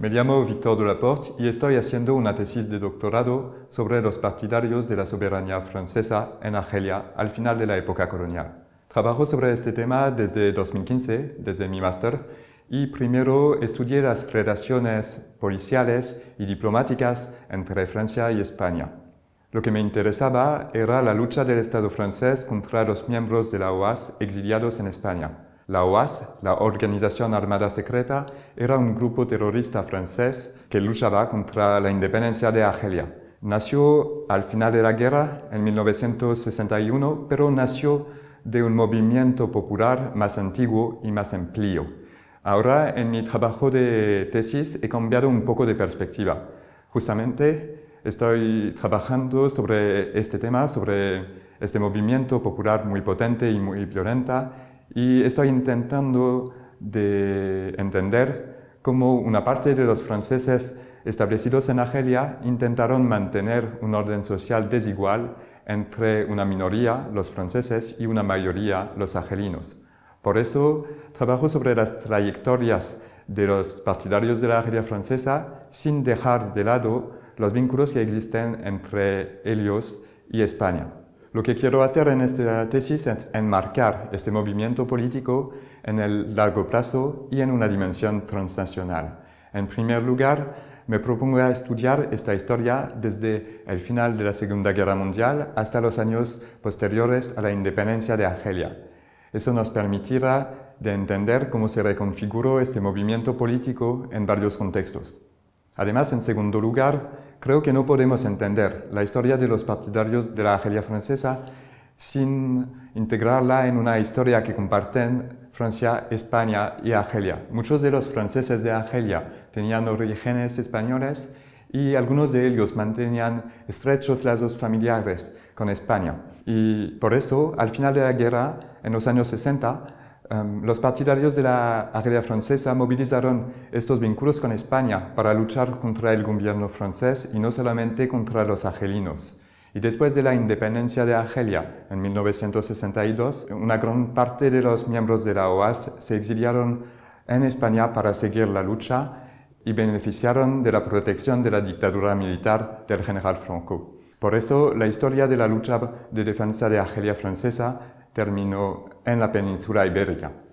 Me llamo Victor de la y estoy haciendo una tesis de doctorado sobre los partidarios de la soberanía francesa en Argelia al final de la época colonial. Trabajo sobre este tema desde 2015, desde mi máster, y primero estudié las relaciones policiales y diplomáticas entre Francia y España. Lo que me interesaba era la lucha del Estado francés contra los miembros de la OAS exiliados en España. La OAS, la Organización Armada Secreta, era un grupo terrorista francés que luchaba contra la independencia de Argelia. Nació al final de la guerra, en 1961, pero nació de un movimiento popular más antiguo y más amplio. Ahora, en mi trabajo de tesis, he cambiado un poco de perspectiva. Justamente, estoy trabajando sobre este tema, sobre este movimiento popular muy potente y muy violenta y estoy intentando de entender cómo una parte de los franceses establecidos en Argelia intentaron mantener un orden social desigual entre una minoría, los franceses, y una mayoría, los argelinos. Por eso, trabajo sobre las trayectorias de los partidarios de la Argelia francesa sin dejar de lado los vínculos que existen entre ellos y España. Lo que quiero hacer en esta tesis es enmarcar este movimiento político en el largo plazo y en una dimensión transnacional. En primer lugar, me propongo estudiar esta historia desde el final de la Segunda Guerra Mundial hasta los años posteriores a la independencia de Argelia. Eso nos permitirá de entender cómo se reconfiguró este movimiento político en varios contextos. Además, en segundo lugar, creo que no podemos entender la historia de los partidarios de la Argelia francesa sin integrarla en una historia que comparten Francia, España y Argelia. Muchos de los franceses de Argelia tenían orígenes españoles y algunos de ellos mantenían estrechos lazos familiares con España. Y por eso, al final de la guerra, en los años 60, los partidarios de la Argelia francesa movilizaron estos vínculos con España para luchar contra el gobierno francés y no solamente contra los argelinos. Y después de la independencia de Argelia en 1962, una gran parte de los miembros de la OAS se exiliaron en España para seguir la lucha y beneficiaron de la protección de la dictadura militar del general Franco. Por eso, la historia de la lucha de defensa de Argelia francesa terminó en la península ibérica.